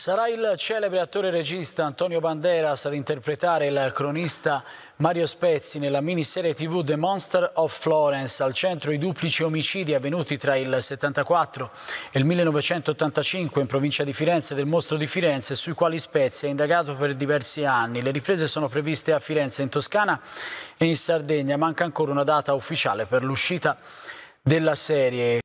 Sarà il celebre attore regista Antonio Banderas ad interpretare il cronista Mario Spezzi nella miniserie tv The Monster of Florence, al centro i duplici omicidi avvenuti tra il 74 e il 1985 in provincia di Firenze del mostro di Firenze, sui quali Spezzi è indagato per diversi anni. Le riprese sono previste a Firenze, in Toscana e in Sardegna, manca ancora una data ufficiale per l'uscita della serie.